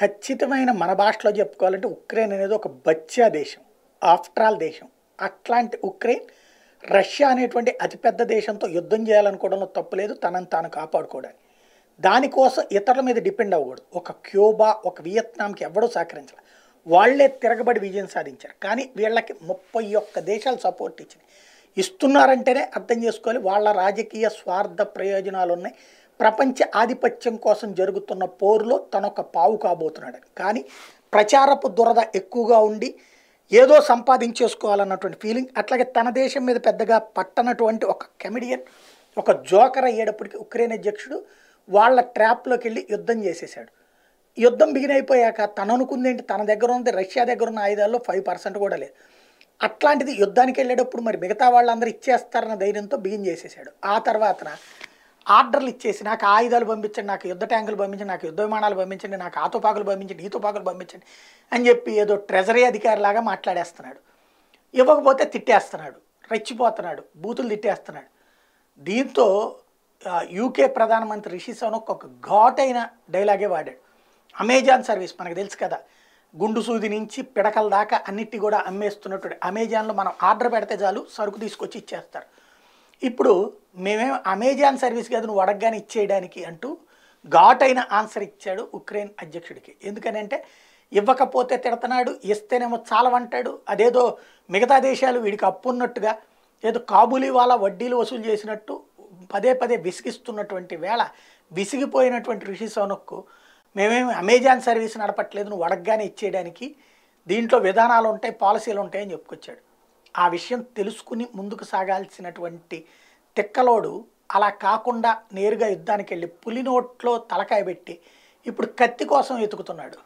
ఖచ్చితమైన మన భాషలో చెప్పుకోవాలంటే ఉక్రెయిన్ అనేది ఒక బచ్చా దేశం ఆఫ్టర్ ఆల్ దేశం అట్లాంటి ఉక్రెయిన్ రష్యా అనేటువంటి అతిపెద్ద దేశంతో యుద్ధం చేయాలనుకోవడంలో తప్పులేదు తనను తాను కాపాడుకోవడానికి దానికోసం ఇతరుల మీద డిపెండ్ అవ్వకూడదు ఒక క్యూబా ఒక వియత్నాంకి ఎవడూ సహకరించాలి వాళ్లే తిరగబడి విజయం సాధించారు కానీ వీళ్ళకి ముప్పై ఒక్క దేశాలు సపోర్ట్ ఇచ్చింది ఇస్తున్నారంటేనే అర్థం చేసుకోవాలి వాళ్ళ రాజకీయ స్వార్థ ప్రయోజనాలు ఉన్నాయి ప్రపంచ ఆధిపత్యం కోసం జరుగుతున్న పోరులో తనొక పావు కాబోతున్నాడు కానీ ప్రచారపు దురద ఎక్కువగా ఉండి ఏదో సంపాదించేసుకోవాలన్నటువంటి ఫీలింగ్ అట్లాగే తన దేశం మీద పెద్దగా పట్టనటువంటి ఒక కమెడియన్ ఒక జోకర్ అయ్యేటప్పటికి ఉక్రెయిన్ అధ్యక్షుడు వాళ్ళ ట్రాప్లోకి వెళ్ళి యుద్ధం చేసేసాడు యుద్ధం బిగిన్ అయిపోయాక తను అనుకుంది ఏంటి తన దగ్గర ఉంది రష్యా దగ్గర ఉన్న ఆయుధాల్లో ఫైవ్ పర్సెంట్ కూడా లేదు అట్లాంటిది యుద్ధానికి వెళ్ళేటప్పుడు మరి మిగతా వాళ్ళందరూ ఇచ్చేస్తారన్న ధైర్యంతో బిగిన్ చేసేసాడు ఆ తర్వాతన ఆర్డర్లు ఇచ్చేసి నాకు ఆయుధాలు పంపించండి నాకు యుద్ధ ట్యాంకులు పంపించండి నాకు యుద్ధ విమానాలు పంపించండి నాకు ఆ తుపాకులు పంపించండి ఈ తుపాకులు పంపించండి అని చెప్పి ఏదో ట్రెజరీ అధికారిలాగా మాట్లాడేస్తున్నాడు ఇవ్వకపోతే తిట్టేస్తున్నాడు రెచ్చిపోతున్నాడు బూతులు తిట్టేస్తున్నాడు దీంతో యూకే ప్రధానమంత్రి రిషి సోనక్ ఒక ఘాటైన డైలాగే వాడాడు అమెజాన్ సర్వీస్ మనకు తెలుసు కదా గుండు సూది నుంచి పిడకల దాకా అన్నిటి కూడా అమ్మేస్తున్నట్టు అమెజాన్లో మనం ఆర్డర్ పెడితే చాలు సరుకు తీసుకొచ్చి ఇచ్చేస్తారు ఇప్పుడు మేమేం అమెజాన్ సర్వీస్ కాదు నువ్వు అడగగానే ఇచ్చేయడానికి అంటూ ఘాట్ అయిన ఆన్సర్ ఇచ్చాడు ఉక్రెయిన్ అధ్యక్షుడికి ఎందుకని అంటే ఇవ్వకపోతే తిడతనాడు ఇస్తేనేమో చాలా వంటాడు అదేదో మిగతా దేశాలు వీడికి అప్పు ఉన్నట్టుగా ఏదో కాబూలీ వాళ్ళ వడ్డీలు వసూలు చేసినట్టు పదే పదే విసిగిస్తున్నటువంటి వేళ విసిగిపోయినటువంటి రిషి సోనక్కు మేమేమి అమెజాన్ సర్వీస్ నడపట్లేదు నువ్వు అడగగానే ఇచ్చేయడానికి దీంట్లో విధానాలు ఉంటాయి పాలసీలు ఉంటాయని చెప్పుకొచ్చాడు ఆ విషయం తెలుసుకుని ముందుకు సాగాల్సినటువంటి తిక్కలోడు అలా కాకుండా నేరుగా యుద్ధానికి వెళ్ళి నోట్లో తలకాయ పెట్టి ఇప్పుడు కత్తి కోసం వెతుకుతున్నాడు